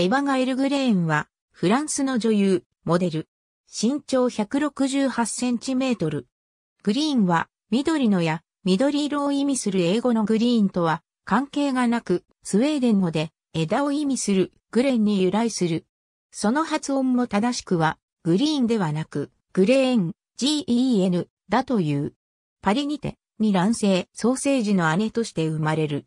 エヴァガエル・グレーンは、フランスの女優、モデル。身長168センチメートル。グリーンは、緑のや、緑色を意味する英語のグリーンとは、関係がなく、スウェーデン語で、枝を意味する、グレンに由来する。その発音も正しくは、グリーンではなく、グレーン、GEN、だという。パリにて、に卵生、ソーセージの姉として生まれる。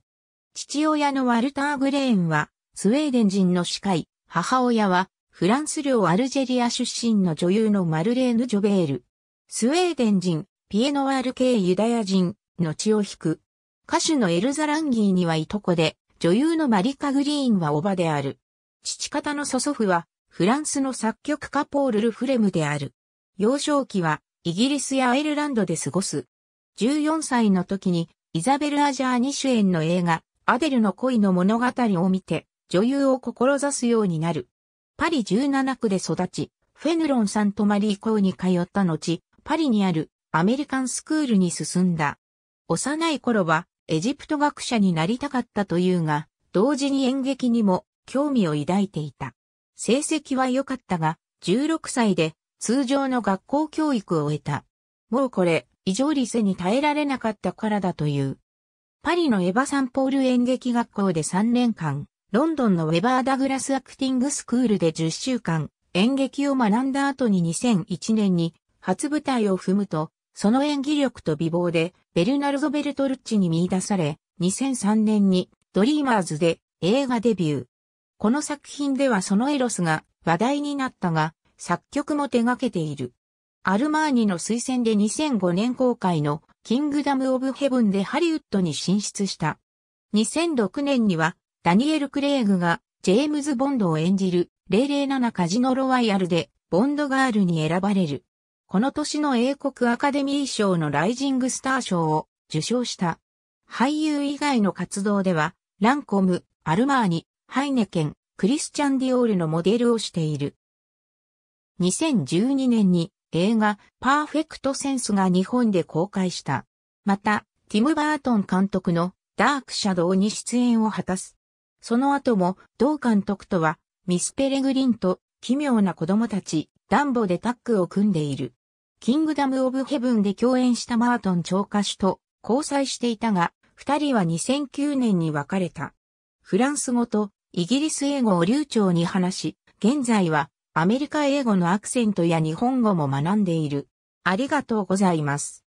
父親のワルター・グレーンは、スウェーデン人の司会、母親は、フランス領アルジェリア出身の女優のマルレーヌ・ジョベール。スウェーデン人、ピエノワール系ユダヤ人の血を引く。歌手のエルザ・ランギーにはいとこで、女優のマリカ・グリーンはおばである。父方の祖祖父は、フランスの作曲家ポール・ル・フレムである。幼少期は、イギリスやアイルランドで過ごす。14歳の時に、イザベル・アジャーニ主演の映画、アデルの恋の物語を見て、女優を志すようになる。パリ17区で育ち、フェヌロンさんとマリー校に通った後、パリにあるアメリカンスクールに進んだ。幼い頃はエジプト学者になりたかったというが、同時に演劇にも興味を抱いていた。成績は良かったが、16歳で通常の学校教育を終えた。もうこれ、異常理性に耐えられなかったからだという。パリのエヴァ・サンポール演劇学校で3年間、ロンドンのウェバー・ダグラス・アクティング・スクールで10週間、演劇を学んだ後に2001年に初舞台を踏むと、その演技力と美貌でベルナルド・ベルトルッチに見出され、2003年にドリーマーズで映画デビュー。この作品ではそのエロスが話題になったが、作曲も手掛けている。アルマーニの推薦で2005年公開のキングダム・オブ・ヘブンでハリウッドに進出した。2006年にはダニエル・クレイグがジェームズ・ボンドを演じる007カジノロワイヤルでボンドガールに選ばれる。この年の英国アカデミー賞のライジングスター賞を受賞した。俳優以外の活動では、ランコム、アルマーニ、ハイネケン、クリスチャン・ディオールのモデルをしている。2012年に映画パーフェクトセンスが日本で公開した。また、ティム・バートン監督のダークシャドウに出演を果たす。その後も、同監督とは、ミス・ペレグリンと、奇妙な子供たち、ダンボでタッグを組んでいる。キングダム・オブ・ヘブンで共演したマートン超歌手と交際していたが、二人は2009年に別れた。フランス語とイギリス英語を流暢に話し、現在はアメリカ英語のアクセントや日本語も学んでいる。ありがとうございます。